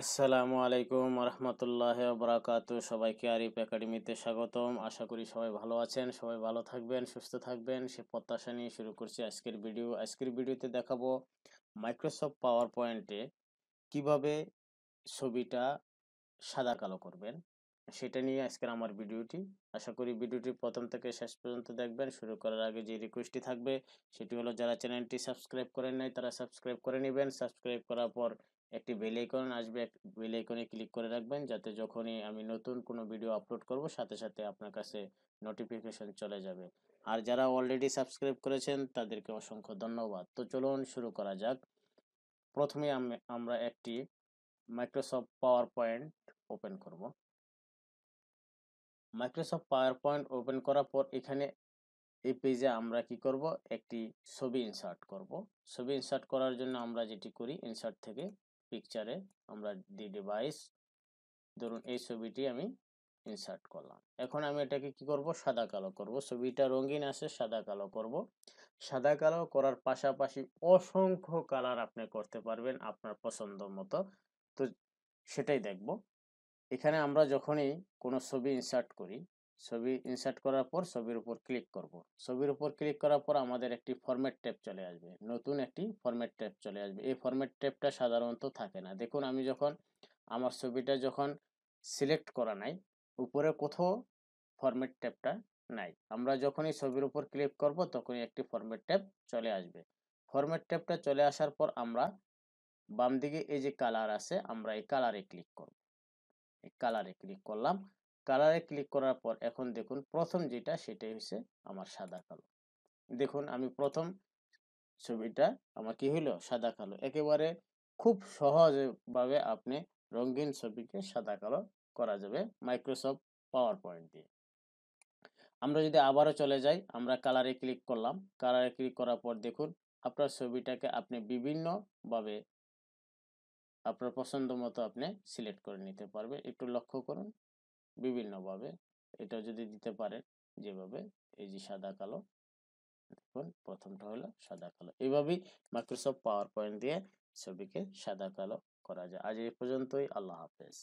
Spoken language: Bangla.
আসসালামু আলাইকুম রহমতুল্লাহ বরাকাত সবাইকে আরিফ একাডেমিতে স্বাগতম আশা করি সবাই ভালো আছেন সবাই ভালো থাকবেন সুস্থ থাকবেন সে প্রত্যাশা নিয়ে শুরু করছি আজকের ভিডিও আজকের ভিডিওতে দেখাবো মাইক্রোসফট পাওয়ার পয়েন্টে কিভাবে ছবিটা সাদা কালো করবেন সেটা নিয়ে আজকের আমার ভিডিওটি আশা করি ভিডিওটি প্রথম থেকে শেষ পর্যন্ত দেখবেন শুরু করার আগে যে রিকোয়েস্টটি থাকবে সেটি হলো যারা চ্যানেলটি সাবস্ক্রাইব করেন নাই তারা সাবস্ক্রাইব করে নেবেন সাবস্ক্রাইব করার পর একটি বেল আইকন আসবে বেল আইকনে ক্লিক করে রাখবেন যাতে যখনই আমি নতুন কোনো ভিডিও আপলোড করব সাথে সাথে আপনার কাছে নোটিফিকেশন চলে যাবে আর যারা অলরেডি সাবস্ক্রাইব করেছেন তাদেরকে অসংখ্য ধন্যবাদ তো চলুন শুরু করা যাক প্রথমে আমরা একটি মাইক্রোসফট পাওয়ার পয়েন্ট ওপেন করব মাইক্রোসফট পাওয়ার পয়েন্ট ওপেন করার পর এখানে এই পেজে আমরা কি করব একটি ছবি ইনসার্ট করব ছবি ইনসার্ট করার জন্য আমরা যেটি করি ইনসার্ট থেকে পিকচারে আমরা দি ডিভাইস ধরুন এই ছবিটি আমি ইনসার্ট করলাম এখন আমি এটাকে কি করব সাদা কালো করব ছবিটা রঙিন আছে সাদা কালো করব সাদা কালো করার পাশাপাশি অসংখ্য কালার আপনি করতে পারবেন আপনার পছন্দ মতো তো সেটাই দেখব এখানে আমরা যখনই কোনো ছবি ইনসার্ট করি ছবি ইনসার্ট করার পর ছবির উপর ক্লিক করব ছবির উপর ক্লিক করার পর আমাদের একটি ফরম্যাট ট্যাব চলে আসবে নতুন একটি ফরম্যাট ট্যাব চলে আসবে এই ফরম্যাট ট্যাবটা সাধারণত থাকে না দেখুন আমি যখন আমার ছবিটা যখন সিলেক্ট করা নাই উপরে কোথাও ফরম্যাট ট্যাবটা নাই আমরা যখনই ছবির উপর ক্লিক করব তখনই একটি ফরম্যাট ট্যাব চলে আসবে ফরম্যাট ট্যাবটা চলে আসার পর আমরা বাম দিকে এই যে কালার আছে আমরা এই কালারে ক্লিক করব এই কালারে ক্লিক করলাম কালারে ক্লিক করার পর এখন দেখুন প্রথম যেটা সেটাই হচ্ছে আমার সাদা কালো দেখুন আমি প্রথম ছবিটা আমার কি হইল সাদা কালো একেবারে খুব সহজভাবে আপনি রঙিন ছবিকে সাদা কালো করা যাবে মাইক্রোসফট পাওয়ার পয়েন্ট দিয়ে আমরা যদি আবারও চলে যাই আমরা কালারে ক্লিক করলাম কালারে ক্লিক করার পর দেখুন আপনার ছবিটাকে আপনি বিভিন্নভাবে আপনার পছন্দ মতো আপনি সিলেক্ট করে নিতে পারবে একটু লক্ষ্য করুন বিভিন্নভাবে এটা যদি দিতে পারেন যেভাবে এই যে সাদা কালো দেখুন প্রথমটা হলো সাদা কালো এইভাবেই মাইক্রোসফট পাওয়ার পয়েন্ট দিয়ে ছবিকে সাদা কালো করা যায় আজ এই পর্যন্তই আল্লাহ হাফেজ